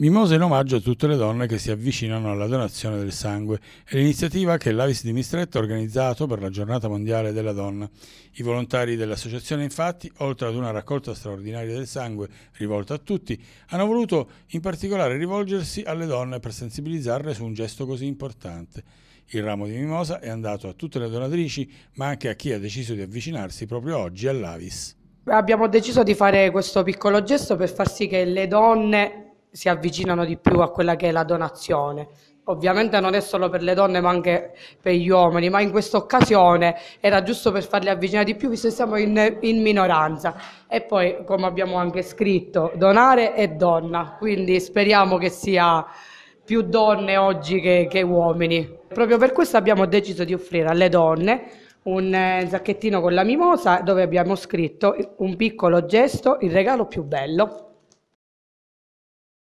Mi mose in omaggio a tutte le donne che si avvicinano alla donazione del sangue e l'iniziativa che l'Avis di Mistretta ha organizzato per la giornata mondiale della donna. I volontari dell'associazione infatti, oltre ad una raccolta straordinaria del sangue rivolta a tutti, hanno voluto in particolare rivolgersi alle donne per sensibilizzarle su un gesto così importante. Il ramo di mimosa è andato a tutte le donatrici, ma anche a chi ha deciso di avvicinarsi proprio oggi all'Avis. Abbiamo deciso di fare questo piccolo gesto per far sì che le donne si avvicinano di più a quella che è la donazione. Ovviamente non è solo per le donne ma anche per gli uomini, ma in questa occasione era giusto per farli avvicinare di più visto che siamo in, in minoranza. E poi, come abbiamo anche scritto, donare è donna, quindi speriamo che sia più donne oggi che, che uomini. Proprio per questo abbiamo deciso di offrire alle donne un eh, sacchettino con la mimosa dove abbiamo scritto un piccolo gesto, il regalo più bello.